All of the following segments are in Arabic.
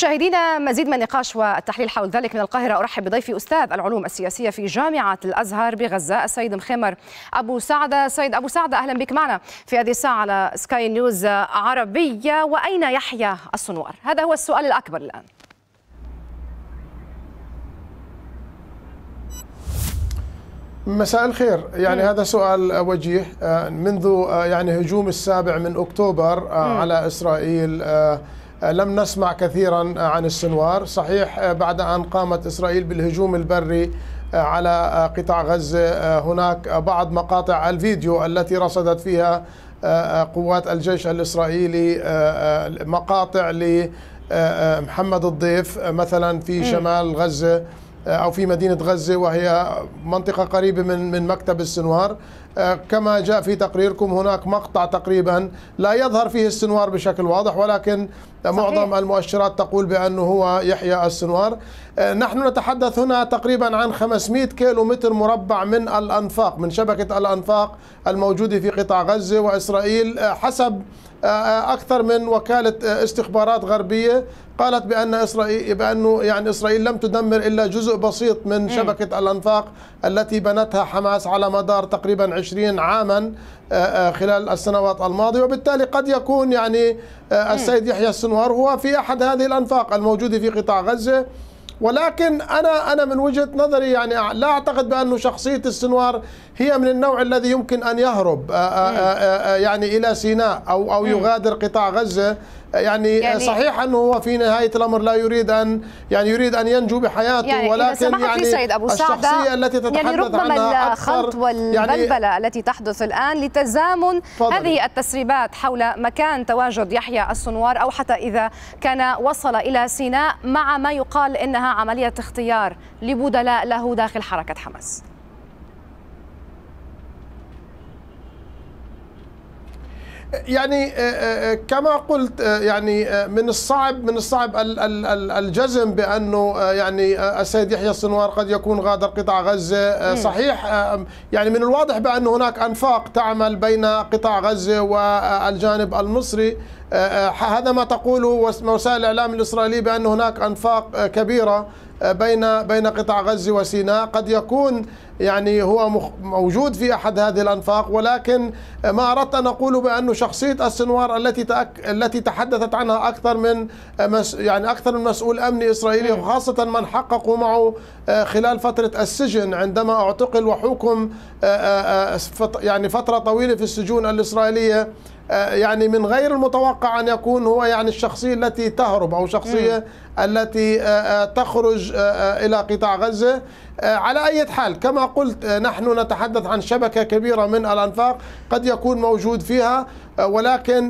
مشاهدينا مزيد من النقاش والتحليل حول ذلك من القاهرة أرحب بضيفي أستاذ العلوم السياسية في جامعة الأزهر بغزة السيد مخمر أبو سعدة سيد أبو سعدة أهلا بك معنا في هذه الساعة على سكاي نيوز عربية وأين يحيى الصنوار هذا هو السؤال الأكبر الآن مساء الخير يعني مم. هذا سؤال وجيه آه، منذ آه، يعني هجوم السابع من أكتوبر آه، على إسرائيل آه، لم نسمع كثيرا آه، عن السنوار صحيح آه، بعد أن قامت إسرائيل بالهجوم البري على قطاع غزة هناك بعض مقاطع الفيديو التي رصدت فيها قوات الجيش الإسرائيلي مقاطع لمحمد الضيف مثلا في شمال غزة آه، أو في مدينة غزة وهي منطقة قريبة من من مكتب السنوار آه، كما جاء في تقريركم هناك مقطع تقريبا لا يظهر فيه السنوار بشكل واضح ولكن صحيح. معظم المؤشرات تقول بأنه هو يحيى السنوار آه، نحن نتحدث هنا تقريبا عن 500 كيلو متر مربع من الأنفاق من شبكة الأنفاق الموجودة في قطاع غزة وإسرائيل حسب آه، آه، اكثر من وكاله آه، استخبارات غربيه قالت بان اسرائيل بانه يعني اسرائيل لم تدمر الا جزء بسيط من شبكه الانفاق التي بنتها حماس على مدار تقريبا 20 عاما خلال السنوات الماضيه وبالتالي قد يكون يعني السيد يحيى السنوار هو في احد هذه الانفاق الموجوده في قطاع غزه ولكن انا انا من وجهه نظري يعني لا اعتقد بانه شخصيه السنوار هي من النوع الذي يمكن أن يهرب آه، آه، آه، يعني إلى سيناء أو أو يغادر قطاع غزة يعني, يعني صحيح انه هو في نهايه الامر لا يريد ان يعني يريد ان ينجو بحياته يعني ولكن يعني سيد أبو الشخصيه التي تتحدث يعني ربما عنها الخلط يعني والبلبله يعني التي تحدث الان لتزامن فضل. هذه التسريبات حول مكان تواجد يحيى السنوار او حتى اذا كان وصل الى سيناء مع ما يقال انها عمليه اختيار لبدلاء له داخل حركه حماس يعني آه، آه، آه، كما قلت يعني من الصعب من الصعب الجزم بانه يعني السيد يحيى السنوار قد يكون غادر قطاع غزه صحيح يعني من الواضح بان هناك انفاق تعمل بين قطاع غزه والجانب المصري هذا ما تقوله وسائل الاعلام الاسرائيليه بان هناك انفاق كبيره آه، بين بين قطاع غزه وسيناء قد يكون يعني هو موجود في احد هذه الانفاق ولكن ما اردت ان اقول بانه شخصيه السنوار التي تأك... التي تحدثت عنها اكثر من مس... يعني اكثر من مسؤول امني اسرائيلي وخاصه من حققوا معه آه، خلال فتره السجن عندما اعتقل وحكم آه، يعني فتره طويله في السجون الاسرائيليه آه، يعني من غير المتوقع أن يكون هو يعني الشخصية التي تهرب أو شخصية التي آه، آه، تخرج إلى قطاع غزة على أي حال كما قلت نحن نتحدث عن شبكة كبيرة من الأنفاق قد يكون موجود فيها ولكن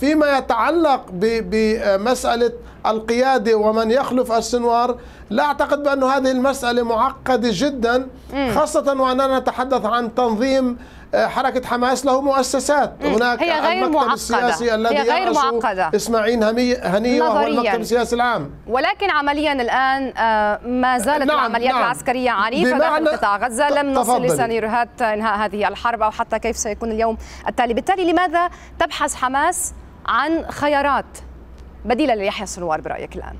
فيما يتعلق بمسألة القيادة ومن يخلف السنوار لا أعتقد بأن هذه المسألة معقدة جدا خاصة وأننا نتحدث عن تنظيم حركة حماس له مؤسسات هناك هي غير المكتب معقدة. السياسي الذي هي غير معقدة إسماعيل هني وهو المكتب السياسي العام ولكن عمليا الآن آه، ما زالت نعم العمليات نعم العسكرية عنيفة داخل قطاع غزة لم نصل لسيناريوهات إنهاء هذه الحرب أو حتى كيف سيكون اليوم التالي بالتالي لماذا تبحث حماس عن خيارات بديلة ليحيى السنوار برأيك الآن؟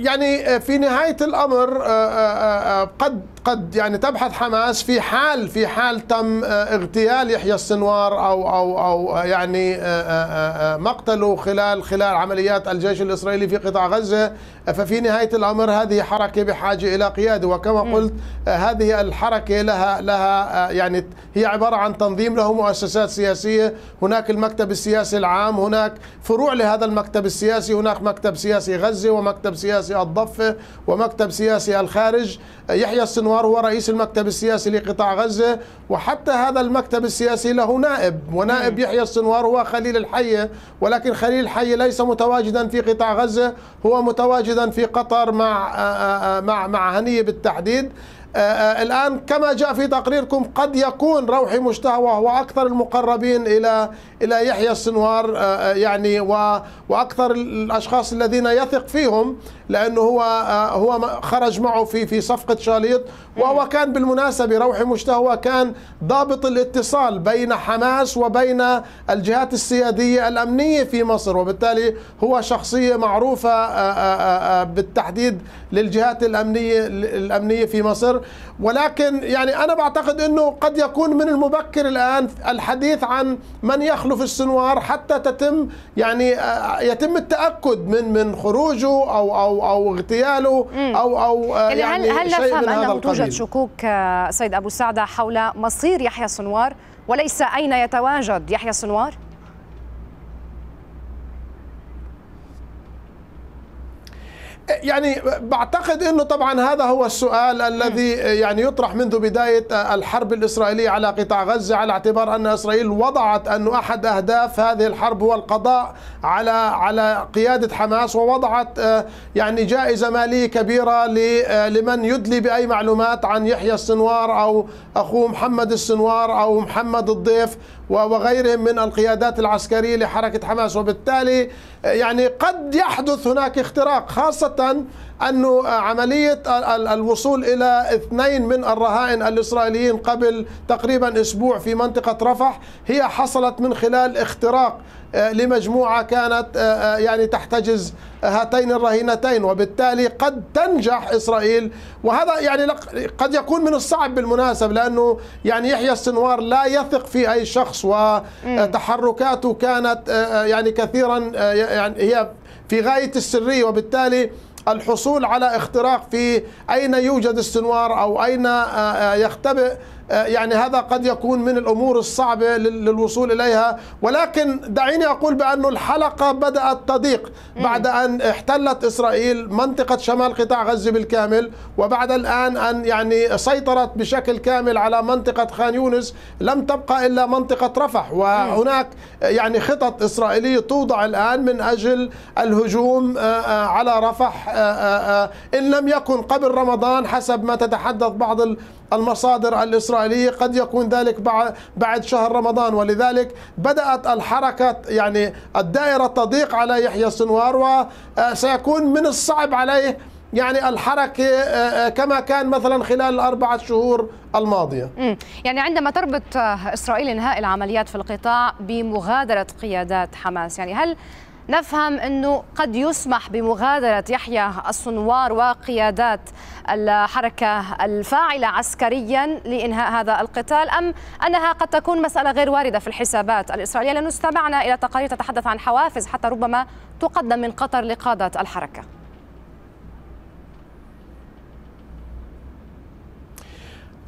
يعني آه، في نهاية الأمر آه، آه، قد قد يعني تبحث حماس في حال في حال تم آه، اغتيال يحيى السنوار او او او آه، يعني آه، مقتله خلال خلال عمليات الجيش الاسرائيلي في قطاع غزه ففي نهايه الامر هذه حركه بحاجه الى قياده وكما قلت هذه الحركه لها لها يعني هي عباره عن تنظيم له مؤسسات سياسيه هناك المكتب السياسي العام هناك فروع لهذا المكتب السياسي هناك مكتب سياسي غزه ومكتب سياسي الضفه ومكتب سياسي الخارج يحيى السنوار أنوار هو رئيس المكتب السياسي لقطاع غزة وحتى هذا المكتب السياسي له نائب ونائب يحيى السنوار هو خليل الحية ولكن خليل الحية ليس متواجدا في قطاع غزة هو متواجدا في قطر مع آه، آه، آه، مع مع هنية بالتحديد آه، آه، الآن كما جاء في تقريركم قد يكون روحي هو اكثر المقربين إلى إلى يحيى السنوار آه، يعني وأكثر الأشخاص الذين يثق فيهم لأنه هو هو خرج معه في في صفقة شاليط وهو كان بالمناسبة روحي مشتهوة كان ضابط الاتصال بين حماس وبين الجهات السيادية الأمنية في مصر وبالتالي هو شخصية معروفة بالتحديد للجهات الأمنية الأمنية في مصر ولكن يعني أنا بعتقد أنه قد يكون من المبكر الآن الحديث عن من يخلف السنوار حتى تتم يعني آه، يتم التأكد من من خروجه أو أو أو اغتياله أو أو آه، يعني هل هل نفهم أنه توجد شكوك آه، سيد أبو سعدة حول مصير يحيى السنوار وليس أين يتواجد يحيى السنوار؟ يعني بعتقد انه طبعا هذا هو السؤال الذي يعني يطرح منذ بدايه الحرب الاسرائيليه على قطاع غزه على اعتبار ان اسرائيل وضعت انه احد اهداف هذه الحرب هو القضاء على على قياده حماس ووضعت آه، يعني جائزه ماليه كبيره آه، لمن يدلي باي معلومات عن يحيى السنوار او اخوه محمد السنوار او محمد الضيف وغيرهم من القيادات العسكريه لحركه حماس وبالتالي آه، يعني قد يحدث هناك اختراق خاصه أنه عملية الوصول إلى اثنين من الرهائن الإسرائيليين قبل تقريبا أسبوع في منطقة رفح هي حصلت من خلال اختراق آه، لمجموعة كانت آه، آه، يعني تحتجز هاتين الرهينتين وبالتالي قد تنجح إسرائيل وهذا يعني قد يكون من الصعب بالمناسبة لأنه يعني يحيى السنوار لا يثق في أي شخص وتحركاته كانت يعني كثيرا يعني هي في غاية السرية وبالتالي الحصول على اختراق في أين يوجد السنوار أو أين آه، آه، يختبئ آه، يعني هذا قد يكون من الأمور الصعبة للوصول إليها ولكن دعيني أقول بأن الحلقة بدأت تضيق بعد أن احتلت إسرائيل منطقة شمال قطاع غزة بالكامل وبعد الآن أن يعني سيطرت بشكل كامل على منطقة خان يونس لم تبقى إلا منطقة رفح وهناك يعني خطط إسرائيلية توضع الآن من أجل الهجوم آه، آه، على رفح إن لم يكن قبل رمضان حسب ما تتحدث بعض المصادر الإسرائيلية قد يكون ذلك بعد شهر رمضان ولذلك بدأت الحركة يعني الدائرة تضيق على يحيى السنوار وسيكون آه، من الصعب عليه يعني الحركة آه، آه، كما كان مثلا خلال الأربعة شهور الماضية يعني عندما تربط إسرائيل إنهاء العمليات في القطاع بمغادرة قيادات حماس يعني هل نفهم أنه قد يسمح بمغادرة يحيى الصنوار وقيادات الحركة الفاعلة عسكريا لإنهاء هذا القتال أم أنها قد تكون مسألة غير واردة في الحسابات الإسرائيلية لأنه استمعنا إلى تقارير تتحدث عن حوافز حتى ربما تقدم من قطر لقادة الحركة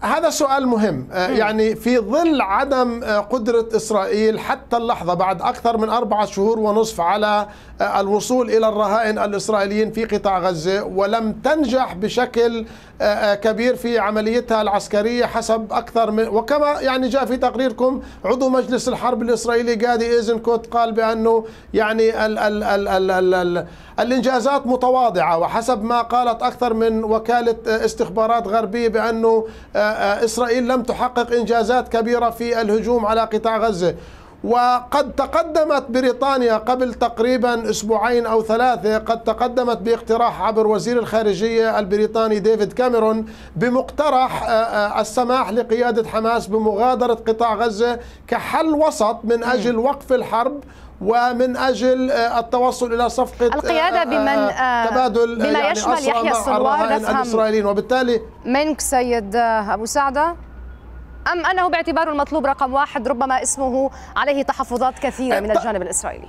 هذا سؤال مهم آه، يعني في ظل عدم آه، قدرة إسرائيل حتى اللحظة بعد أكثر من أربعة شهور ونصف على آه، الوصول إلى الرهائن الإسرائيليين في قطاع غزة ولم تنجح بشكل كبير في عمليتها العسكرية حسب أكثر من وكما يعني جاء في تقريركم عضو مجلس الحرب الإسرائيلي جادي إيزنكوت قال بأنه يعني ال ال ال ال ال ال الإنجازات متواضعة وحسب ما قالت أكثر من وكالة استخبارات غربية بأنه آه، إسرائيل لم تحقق إنجازات كبيرة في الهجوم على قطاع غزة وقد تقدمت بريطانيا قبل تقريبا اسبوعين او ثلاثه قد تقدمت باقتراح عبر وزير الخارجيه البريطاني ديفيد كاميرون بمقترح آه، آه، السماح لقياده حماس بمغادره قطاع غزه كحل وسط من اجل وقف الحرب ومن اجل آه، التوصل الى صفقه آه، القياده آه، بمن تبادل بما يعني يشمل يحيى السنوار الاسرائيليين وبالتالي منك سيد ابو سعده أم أنه باعتباره المطلوب رقم واحد ربما اسمه عليه تحفظات كثيرة من الجانب الإسرائيلي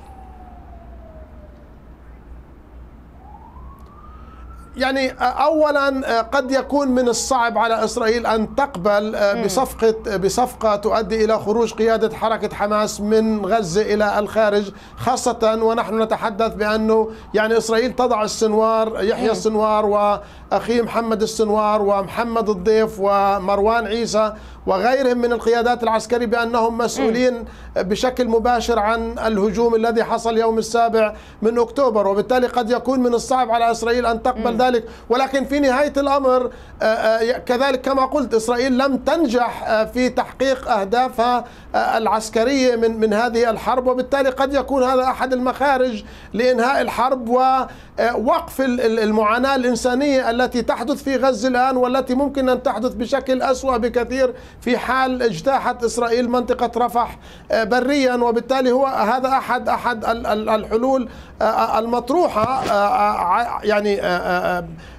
يعني آه، اولا آه، قد يكون من الصعب على اسرائيل ان تقبل آه، بصفقه بصفقه تؤدي الى خروج قياده حركه حماس من غزه الى الخارج خاصه ونحن نتحدث بانه يعني اسرائيل تضع السنوار يحيى السنوار واخيه محمد السنوار ومحمد الضيف ومروان عيسى وغيرهم من القيادات العسكرية بأنهم مسؤولين بشكل مباشر عن الهجوم الذي حصل يوم السابع من أكتوبر وبالتالي قد يكون من الصعب على إسرائيل أن تقبل ذلك ولكن في نهاية الأمر آه، آه، كذلك كما قلت إسرائيل لم تنجح آه، في تحقيق أهدافها العسكرية من, من هذه الحرب وبالتالي قد يكون هذا أحد المخارج لإنهاء الحرب ووقف المعاناة الإنسانية التي تحدث في غزة الآن والتي ممكن أن تحدث بشكل أسوأ بكثير في حال اجتاحت إسرائيل منطقة رفح آه، بريا وبالتالي هو هذا أحد أحد الحلول المطروحة يعني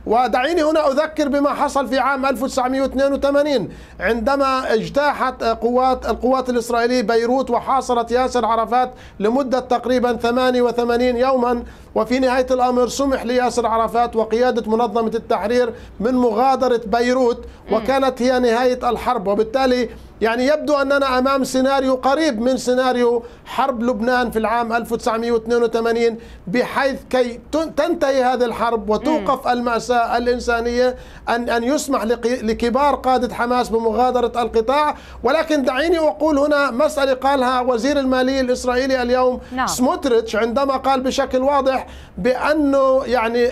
ودعيني هنا أذكر بما حصل في عام 1982 عندما اجتاحت قوات القوات الإسرائيلية بيروت وحاصرت ياسر عرفات لمدة تقريبا 88 يوما وفي نهاية الأمر سمح لياسر عرفات وقيادة منظمة التحرير من مغادرة بيروت وكانت هي نهاية الحرب وبالتالي يعني يبدو أننا أمام سيناريو قريب من سيناريو حرب لبنان في العام 1982 بحيث كي تنتهي هذه الحرب وتوقف المأساة الإنسانية أن أن يسمح لكبار قادة حماس بمغادرة القطاع ولكن دعيني أقول هنا مسألة قالها وزير المالية الإسرائيلي اليوم نعم. سموتريتش عندما قال بشكل واضح بأنه يعني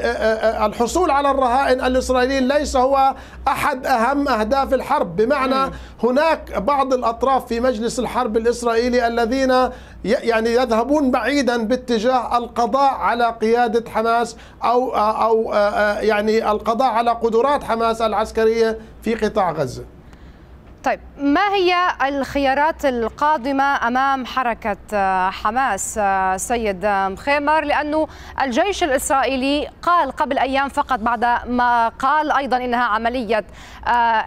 الحصول على الرهائن الإسرائيليين ليس هو أحد أهم أهداف الحرب بمعنى هناك بعض الأطراف في مجلس الحرب الإسرائيلي الذين يعني يذهبون بعيدا باتجاه القضاء على قيادة حماس أو أو آه، آه، يعني القضاء على قدرات حماس العسكرية في قطاع غزة طيب ما هي الخيارات القادمة أمام حركة آه، حماس آه، سيد آه، مخيمر لأنه الجيش الإسرائيلي قال قبل أيام فقط بعد ما قال أيضا إنها عملية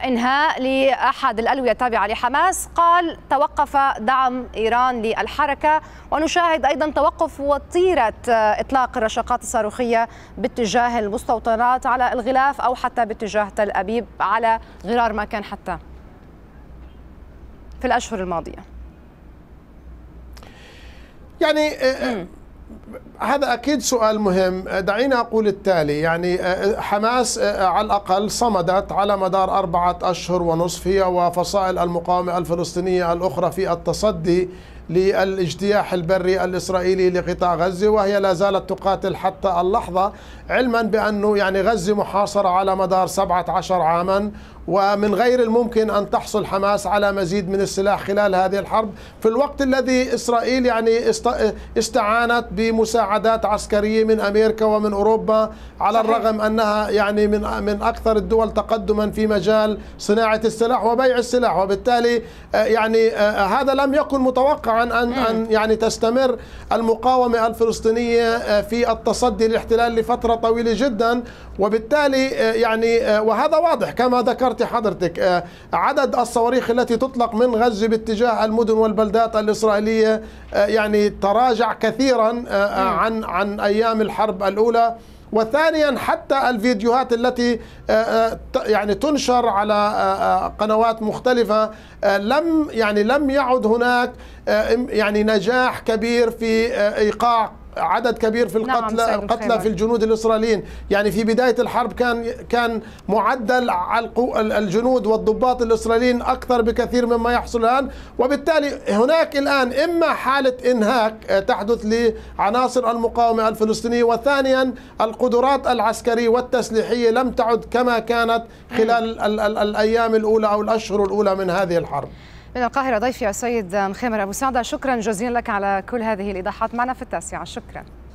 إنهاء لأحد الألوية التابعة لحماس قال توقف دعم إيران للحركة ونشاهد أيضا توقف وطيرة إطلاق الرشقات الصاروخية باتجاه المستوطنات على الغلاف أو حتى باتجاه تل أبيب على غرار ما كان حتى في الأشهر الماضية يعني آه، آه، هذا أكيد سؤال مهم آه، دعينا أقول التالي يعني حماس على الأقل صمدت على مدار أربعة أشهر ونصف هي وفصائل المقاومة الفلسطينية الأخرى في التصدي للاجتياح البري الإسرائيلي لقطاع غزة وهي لا زالت تقاتل حتى اللحظة علما بأنه يعني غزة محاصرة على مدار 17 عاما ومن غير الممكن أن تحصل حماس على مزيد من السلاح خلال هذه الحرب في الوقت الذي إسرائيل يعني استعانت بمساعدات عسكرية من أمريكا ومن أوروبا على الرغم أنها يعني من من أكثر الدول تقدما في مجال صناعة السلاح وبيع السلاح وبالتالي آه، يعني آه، آه، هذا لم يكن متوقعا أن أن يعني تستمر المقاومة الفلسطينية في التصدي للاحتلال لفترة طويلة جدا وبالتالي يعني وهذا واضح كما ذكرت ذكرت حضرتك آه، عدد الصواريخ التي تطلق من غزة باتجاه المدن والبلدات الإسرائيلية آه، يعني تراجع كثيرا آه، عن عن أيام الحرب الأولى وثانيا حتى الفيديوهات التي يعني تنشر على قنوات مختلفة لم يعني لم يعد هناك يعني نجاح كبير في إيقاع عدد كبير في القتلى نعم القتلى في الجنود الاسرائيليين يعني في بدايه الحرب كان كان معدل الجنود والضباط الاسرائيليين اكثر بكثير مما يحصل الان وبالتالي هناك الان اما حاله انهاك آه، تحدث لعناصر المقاومه الفلسطينيه وثانيا القدرات العسكريه والتسليحيه لم تعد كما كانت خلال الايام الاولى او الاشهر الاولى من هذه الحرب من القاهرة ضيفي السيد مخيمر أبو سعدة شكرا جزيلا لك على كل هذه الإيضاحات معنا في التاسعة شكرا